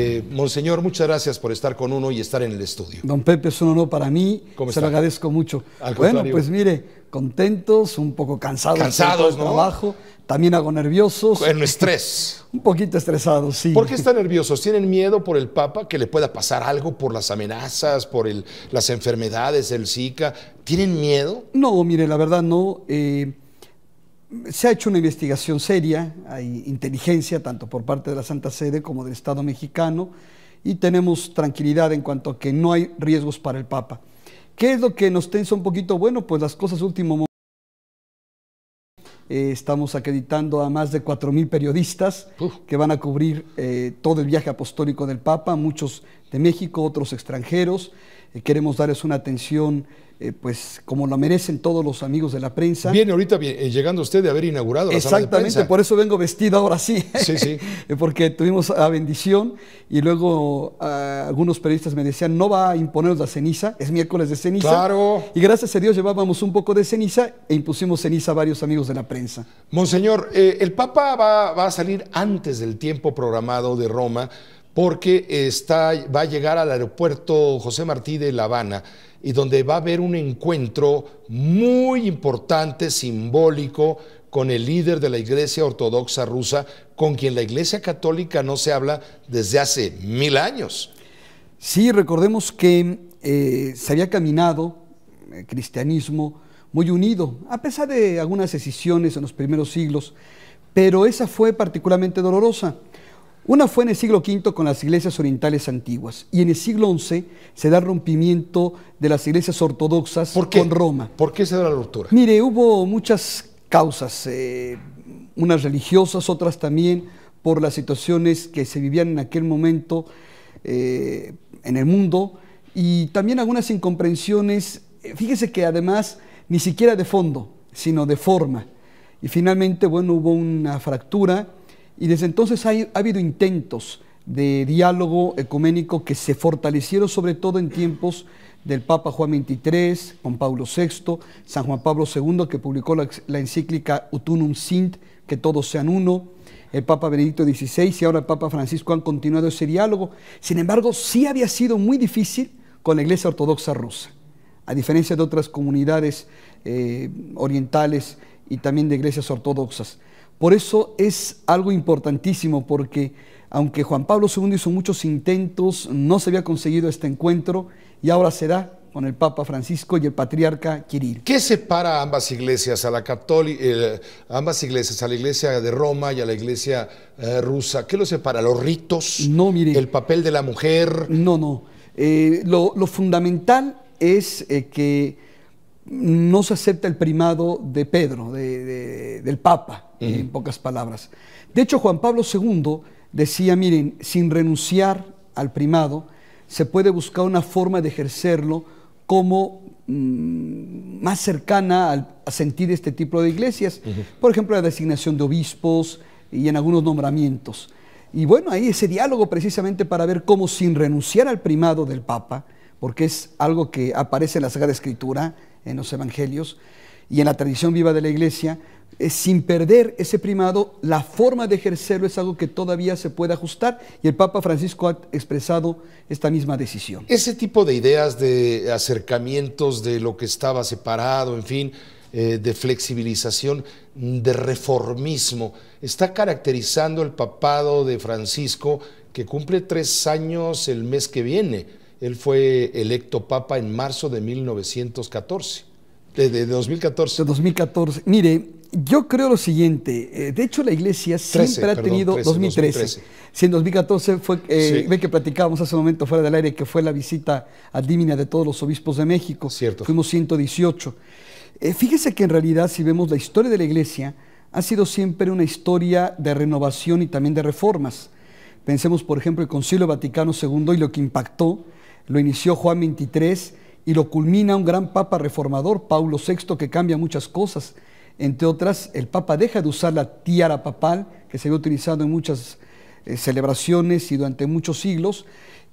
Eh, Monseñor, muchas gracias por estar con uno y estar en el estudio. Don Pepe, es un honor para mí. Se lo agradezco mucho. bueno, pues mire, contentos, un poco cansados, cansados trabajo, también hago nerviosos. En estrés. un poquito estresados, sí. ¿Por qué están nerviosos? ¿Tienen miedo por el Papa que le pueda pasar algo por las amenazas, por las enfermedades, el Zika? ¿Tienen miedo? No, mire, la verdad no. Eh, se ha hecho una investigación seria, hay inteligencia tanto por parte de la Santa Sede como del Estado mexicano y tenemos tranquilidad en cuanto a que no hay riesgos para el Papa. ¿Qué es lo que nos tensa un poquito? Bueno, pues las cosas último momento. Eh, estamos acreditando a más de 4.000 periodistas que van a cubrir eh, todo el viaje apostólico del Papa, muchos de México, otros extranjeros. Eh, queremos darles una atención eh, pues como la merecen todos los amigos de la prensa. Viene ahorita eh, llegando usted de haber inaugurado la Exactamente, por eso vengo vestido ahora sí. Sí, sí. Porque tuvimos la bendición y luego algunos periodistas me decían, no va a imponernos la ceniza, es miércoles de ceniza. Claro. Y gracias a Dios llevábamos un poco de ceniza e impusimos ceniza a varios amigos de la prensa. Monseñor, el Papa va, va a salir antes del tiempo programado de Roma porque está, va a llegar al aeropuerto José Martí de La Habana y donde va a haber un encuentro muy importante, simbólico, con el líder de la Iglesia Ortodoxa rusa, con quien la Iglesia Católica no se habla desde hace mil años. Sí, recordemos que eh, se había caminado el eh, cristianismo muy unido, a pesar de algunas decisiones en los primeros siglos, pero esa fue particularmente dolorosa una fue en el siglo V con las iglesias orientales antiguas y en el siglo XI se da el rompimiento de las iglesias ortodoxas con Roma. ¿Por qué se da la ruptura? Mire, hubo muchas causas, eh, unas religiosas, otras también por las situaciones que se vivían en aquel momento eh, en el mundo y también algunas incomprensiones, fíjese que además ni siquiera de fondo, sino de forma. Y finalmente, bueno, hubo una fractura y desde entonces ha habido intentos de diálogo ecuménico que se fortalecieron sobre todo en tiempos del Papa Juan XXIII, Juan Pablo VI, San Juan Pablo II, que publicó la, encíclica Utunum Sint, que todos sean uno, el Papa Benedicto XVI y ahora el Papa Francisco han continuado ese diálogo. Sin embargo, sí había sido muy difícil con la Iglesia Ortodoxa rusa, a diferencia de otras comunidades eh, orientales y también de iglesias ortodoxas. Por eso es algo importantísimo, porque aunque Juan Pablo II hizo muchos intentos, no se había conseguido este encuentro y ahora será con el Papa Francisco y el Patriarca Kirill. ¿Qué separa a ambas iglesias, a la eh, ambas iglesias, a la iglesia de Roma y a la iglesia eh, rusa? ¿Qué los separa? ¿Los ritos? No, ¿El papel de la mujer? No, no. Eh, lo, fundamental es que no se acepta el primado de Pedro, de, del Papa, en pocas palabras. De hecho, Juan Pablo II decía, miren, sin renunciar al primado, se puede buscar una forma de ejercerlo como mm, más cercana al, a sentir este tipo de iglesias. Por ejemplo, la designación de obispos y en algunos nombramientos. Y bueno, ahí ese diálogo precisamente para ver cómo sin renunciar al primado del Papa, porque es algo que aparece en la Sagrada Escritura, en los Evangelios y en la tradición viva de la Iglesia, sin perder ese primado, la forma de ejercerlo es algo que todavía se puede ajustar y el Papa Francisco ha expresado esta misma decisión. Ese tipo de ideas de acercamientos de lo que estaba separado, en fin, eh, de flexibilización, de reformismo, está caracterizando el papado de Francisco que cumple tres años el mes que viene él fue electo papa en marzo de 1914, de, 2014. De 2014. Mire, yo creo lo siguiente. Eh, de hecho, la iglesia siempre ha tenido 2013. Si en 2014 fue, eh, ve que platicábamos hace un momento fuera del aire, que fue la visita a Dímina de todos los obispos de México. Cierto. Fuimos 118. Eh, fíjese que en realidad, si vemos la historia de la iglesia, ha sido siempre una historia de renovación y también de reformas. Pensemos, por ejemplo, el Concilio Vaticano II y lo que impactó lo inició Juan XXIII y lo culmina un gran papa reformador, Paulo VI, que cambia muchas cosas. Entre otras, el papa deja de usar la tiara papal, que se había utilizado en muchas eh, celebraciones y durante muchos siglos,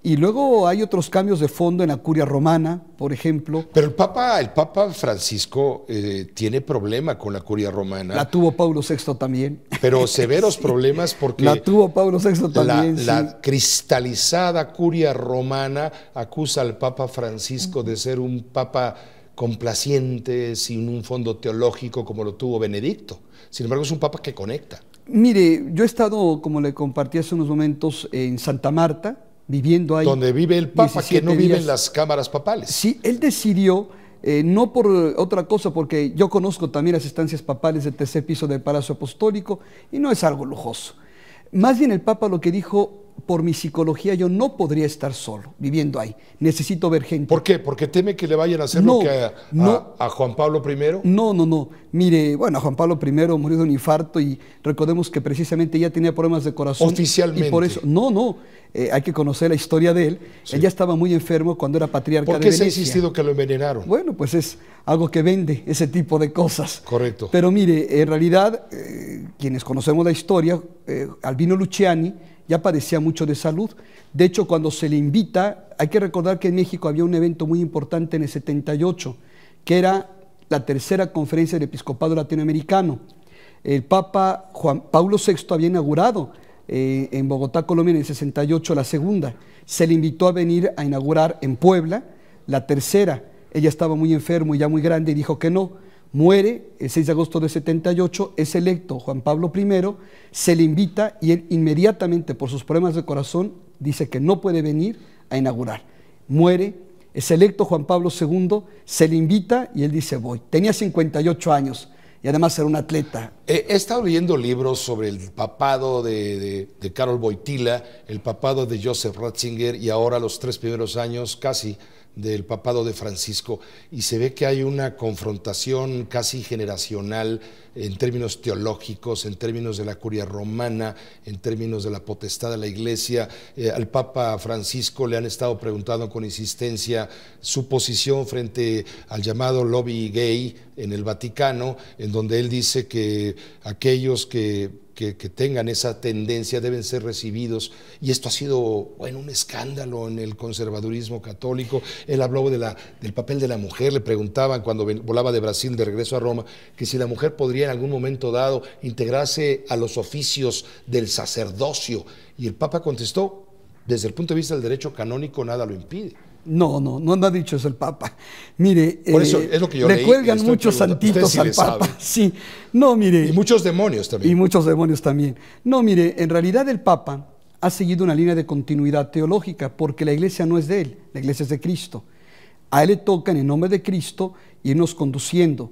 y luego hay otros cambios de fondo en la curia romana, por ejemplo. Pero el Papa, el Papa Francisco eh, tiene problema con la curia romana. La tuvo Pablo VI también. Pero severos problemas porque... La tuvo Pablo VI también. La, la, cristalizada curia romana acusa al Papa Francisco de ser un Papa complaciente, sin un fondo teológico como lo tuvo Benedicto. Sin embargo, es un Papa que conecta. Mire, yo he estado, como le compartí hace unos momentos, en Santa Marta, viviendo ahí. Donde vive el Papa, que no vive en las cámaras papales. Sí, él decidió, eh, no por eh, otra cosa, porque yo conozco también las estancias papales del tercer piso del Palacio Apostólico y no es algo lujoso. Más bien el Papa lo que dijo, por mi psicología yo no podría estar solo viviendo ahí. Necesito ver gente. ¿Por qué? ¿Porque teme que le vayan a hacer lo que a, Juan Pablo I? No, no, no. Mire, bueno, Juan Pablo I murió de un infarto y recordemos que precisamente ya tenía problemas de corazón. Oficialmente. Y por eso, no, no. Eh, hay que conocer la historia de él. Ella ya estaba muy enfermo cuando era patriarca ¿Por qué se ha insistido que lo envenenaron? Bueno, pues es algo que vende ese tipo de cosas. Correcto. Pero mire, en realidad, eh, quienes conocemos la historia, eh, Albino Luciani ya padecía mucho de salud. De hecho, cuando se le invita, hay que recordar que en México había un evento muy importante en el 78, que era la tercera conferencia del episcopado latinoamericano. El Papa Juan Pablo VI había inaugurado eh, en Bogotá, Colombia, en el 68 la segunda. Se le invitó a venir a inaugurar en Puebla la tercera. Ella estaba muy enfermo y ya muy grande y dijo que no muere el 6 de agosto de 78, es electo Juan Pablo I, se le invita y él inmediatamente por sus problemas de corazón dice que no puede venir a inaugurar. Muere, es electo Juan Pablo II, se le invita y él dice voy. Tenía 58 años y además era un atleta. Eh, he, estado leyendo libros sobre el papado de, de Carol Boitila, el papado de Joseph Ratzinger y ahora los tres primeros años casi del papado de Francisco y se ve que hay una confrontación casi generacional en términos teológicos, en términos de la curia romana, en términos de la potestad de la iglesia. Eh, al Papa Francisco le han estado preguntando con insistencia su posición frente al llamado lobby gay en el Vaticano, en donde él dice que aquellos que que, tengan esa tendencia deben ser recibidos. Y esto ha sido bueno, un escándalo en el conservadurismo católico. Él habló de la, del papel de la mujer, le preguntaban cuando volaba de Brasil de regreso a Roma, que si la mujer podría en algún momento dado integrarse a los oficios del sacerdocio. Y el Papa contestó, desde el punto de vista del derecho canónico nada lo impide. No, no, no, ha dicho eso el Papa. Mire, recuelgan eh, le muchos santitos al Papa. Sí, no, mire. Y muchos demonios también. Y muchos demonios también. No, mire, en realidad el Papa ha seguido una línea de continuidad teológica porque la iglesia no es de él, la iglesia es de Cristo. A él le toca en el nombre de Cristo irnos conduciendo,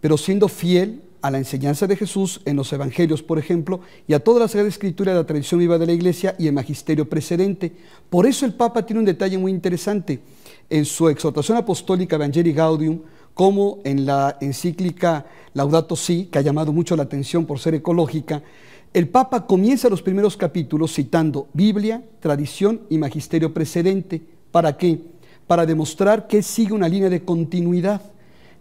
pero siendo fiel a la enseñanza de Jesús en los Evangelios, por ejemplo, y a toda la Sagrada Escritura de la tradición viva de la Iglesia y el magisterio precedente. Por eso el Papa tiene un detalle muy interesante. En su exhortación apostólica Evangelii Gaudium, como en la encíclica Laudato Si, que ha llamado mucho la atención por ser ecológica, el Papa comienza los primeros capítulos citando Biblia, tradición y magisterio precedente. ¿Para qué? Para demostrar que sigue una línea de continuidad.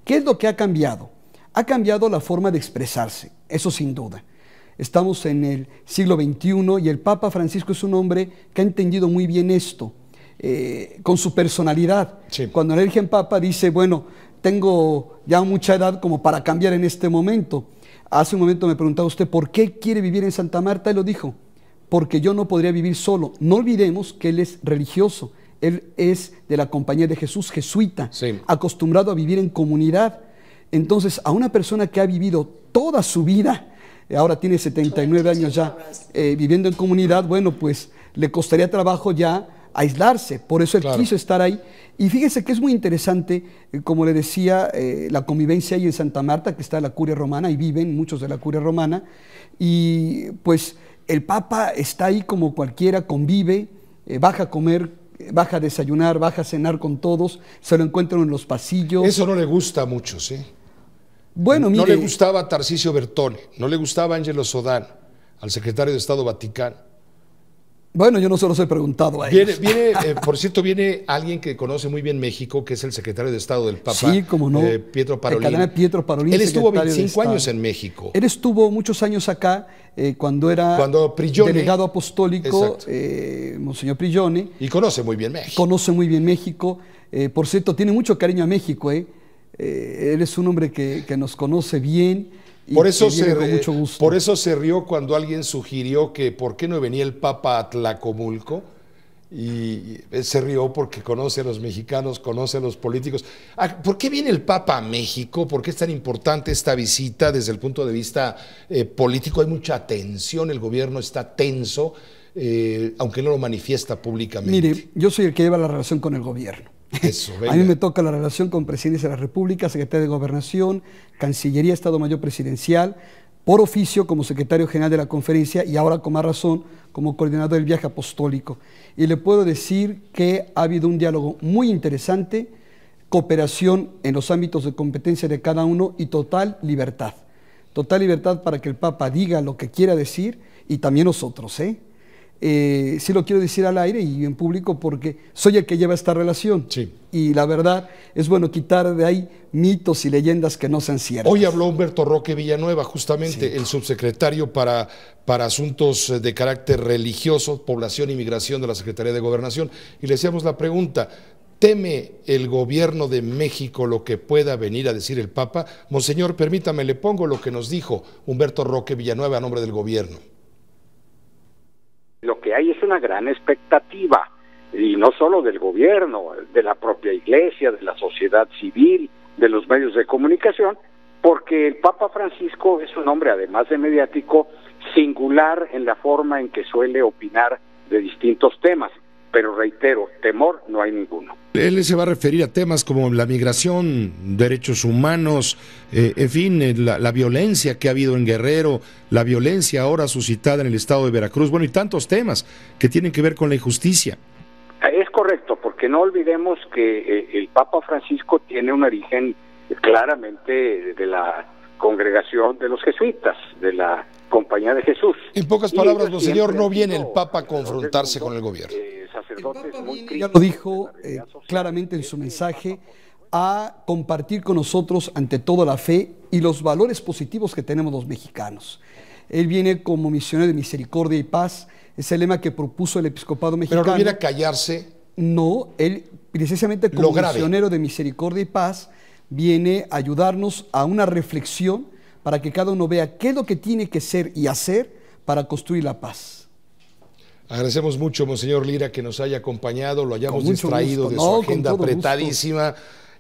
¿Qué es lo que ha cambiado? Ha cambiado la forma de expresarse, eso sin duda. Estamos en el siglo XXI y el Papa Francisco es un hombre que ha entendido muy bien esto, eh, con su personalidad. Cuando el virgen Papa dice, bueno, tengo ya mucha edad como para cambiar en este momento. Hace un momento me preguntaba usted, ¿por qué quiere vivir en Santa Marta? y lo dijo, porque yo no podría vivir solo. No olvidemos que él es religioso, él es de la Compañía de Jesús, jesuita, acostumbrado a vivir en comunidad entonces, a una persona que ha vivido toda su vida, eh, ahora tiene 79 años ya, eh, viviendo en comunidad, bueno, pues le costaría trabajo ya aislarse, por eso él quiso estar ahí. Y fíjese que es muy interesante, eh, como le decía, la convivencia ahí en Santa Marta, que está la curia romana, y viven muchos de la curia romana, y pues el Papa está ahí como cualquiera, convive, baja a comer baja a desayunar, baja a cenar con todos, se lo encuentran en los pasillos. Eso no le gusta mucho, sí. Bueno, no le gustaba Tarcisio Bertone, no le gustaba Ángelo Sodán, al secretario de Estado Vaticano. Bueno, yo no se los he preguntado a ellos. Eh, por cierto, viene alguien que conoce muy bien México, que es el secretario de Estado del Papa. Sí, como no. Eh, Pietro Parolín. Pietro Él estuvo 25 años en México. Él estuvo muchos años acá eh, cuando era cuando delegado apostólico, Monseñor Prillone. Y conoce muy bien México. Conoce muy bien México. por cierto, tiene mucho cariño a México, ¿eh? él eh, es un hombre que, nos conoce bien. Y por, eso se, con mucho gusto. por eso se rió cuando alguien sugirió que por qué no venía el Papa a Tlacomulco y se rió porque conoce a los mexicanos, conoce a los políticos. Ah, ¿Por qué viene el Papa a México? ¿Por qué es tan importante esta visita desde el punto de vista eh, político? Hay mucha tensión, el gobierno está tenso, eh, aunque no lo manifiesta públicamente. Mire, yo soy el que lleva la relación con el gobierno. A mí me toca la relación con Presidencia de la República, Secretaría de Gobernación, Cancillería, Estado Mayor Presidencial, por oficio como secretario general de la conferencia y ahora con más razón como coordinador del viaje apostólico. Y le puedo decir que ha habido un diálogo muy interesante, cooperación en los ámbitos de competencia de cada uno y total libertad. Total libertad para que el Papa diga lo que quiera decir y también nosotros, ¿eh? Eh, sí lo quiero decir al aire y en público porque soy el que lleva esta relación. Sí. Y la verdad es bueno quitar de ahí mitos y leyendas que no sean ciertas. Hoy habló Humberto Roque Villanueva, justamente el subsecretario para, para asuntos eh, de carácter religioso, población y migración de la Secretaría de Gobernación, y le hacíamos la pregunta, ¿Teme el gobierno de México lo que pueda venir a decir el Papa? Monseñor, permítame, le pongo lo que nos dijo Humberto Roque Villanueva a nombre del gobierno. Lo que hay es una gran expectativa, y no solo del gobierno, de la propia iglesia, de la sociedad civil, de los medios de comunicación, porque el Papa Francisco es un hombre, además de mediático, singular en la forma en que suele opinar de distintos temas pero reitero, temor no hay ninguno. Él se va a referir a temas como la migración, derechos humanos, eh, en fin, eh, la, violencia que ha habido en Guerrero, la violencia ahora suscitada en el estado de Veracruz, bueno, y tantos temas que tienen que ver con la injusticia. Es correcto, porque no olvidemos que eh, el Papa Francisco tiene un origen claramente de la congregación de los jesuitas, de la Compañía de Jesús. En pocas palabras, señor, no viene el Papa a confrontarse con el gobierno. Eh, el ya lo dijo eh, claramente en su este mensaje, a compartir con nosotros ante todo la fe y los valores positivos que tenemos los mexicanos. Él viene como misionero de misericordia y paz, es el lema que propuso el episcopado mexicano. Pero no viene callarse. No, él precisamente como misionero de misericordia y paz, viene a ayudarnos a una reflexión para que cada uno vea qué es lo que tiene que ser y hacer para construir la paz. Agradecemos mucho, Monseñor Lira, que nos haya acompañado, lo hayamos distraído de su agenda apretadísima,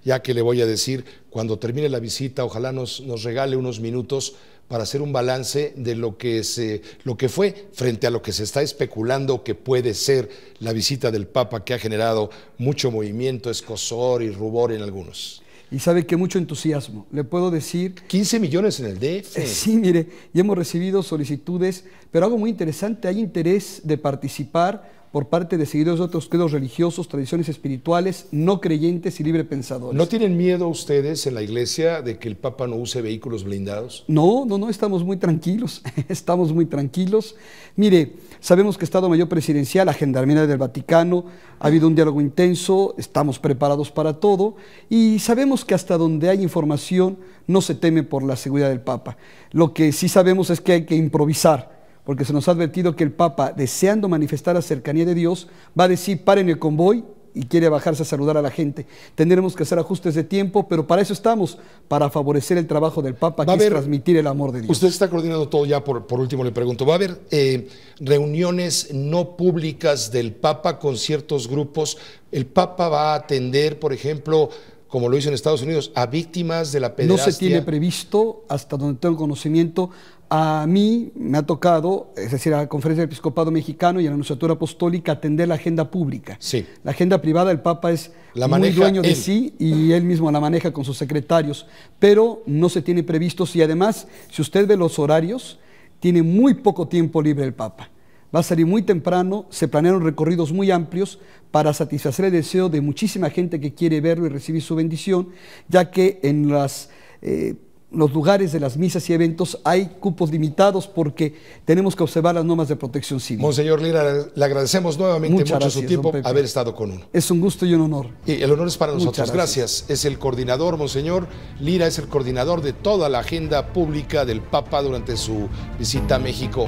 ya que le voy a decir, cuando termine la visita, ojalá nos, nos regale unos minutos para hacer un balance de lo que, se, lo que fue frente a lo que se está especulando que puede ser la visita del Papa, que ha generado mucho movimiento, escosor y rubor en algunos y sabe que mucho entusiasmo. Le puedo decir... 15 millones en el DF. sí, mire, y hemos recibido solicitudes, pero algo muy interesante, hay interés de participar por parte de seguidores de otros credos religiosos, tradiciones espirituales, no creyentes y libre pensadores. ¿No tienen miedo ustedes en la iglesia de que el Papa no use vehículos blindados? No, no, no, estamos muy tranquilos, estamos muy tranquilos. Mire, sabemos que Estado Mayor Presidencial, la Gendarmería del Vaticano, ha habido un diálogo intenso, estamos preparados para todo y sabemos que hasta donde hay información no se teme por la seguridad del Papa. Lo que sí sabemos es que hay que improvisar porque se nos ha advertido que el Papa, deseando manifestar la cercanía de Dios, va a decir, paren el convoy y quiere bajarse a saludar a la gente. Tendremos que hacer ajustes de tiempo, pero para eso estamos, para favorecer el trabajo del Papa, que es transmitir el amor de Dios. Usted está coordinando todo ya, por, último le pregunto, ¿va a haber eh, reuniones no públicas del Papa con ciertos grupos? ¿El Papa va a atender, por ejemplo, como lo hizo en Estados Unidos, a víctimas de la pederastia? No se tiene previsto, hasta donde tengo conocimiento, a mí me ha tocado, es decir, a la Conferencia del Episcopado Mexicano y a la Anunciatura Apostólica, atender la agenda pública. Sí. La agenda privada, el Papa es muy dueño de sí y él mismo la maneja con sus secretarios, pero no se tiene previsto. y además, si usted ve los horarios, tiene muy poco tiempo libre el Papa. Va a salir muy temprano, se planearon recorridos muy amplios para satisfacer el deseo de muchísima gente que quiere verlo y recibir su bendición, ya que en las... Eh, los lugares de las misas y eventos hay cupos limitados porque tenemos que observar las normas de protección civil. Monseñor Lira, le agradecemos nuevamente mucho su tiempo haber estado con uno. Es un gusto y un honor. Y el honor es para nosotros. Gracias. gracias. Es el coordinador, Monseñor Lira es el coordinador de toda la agenda pública del Papa durante su visita a México.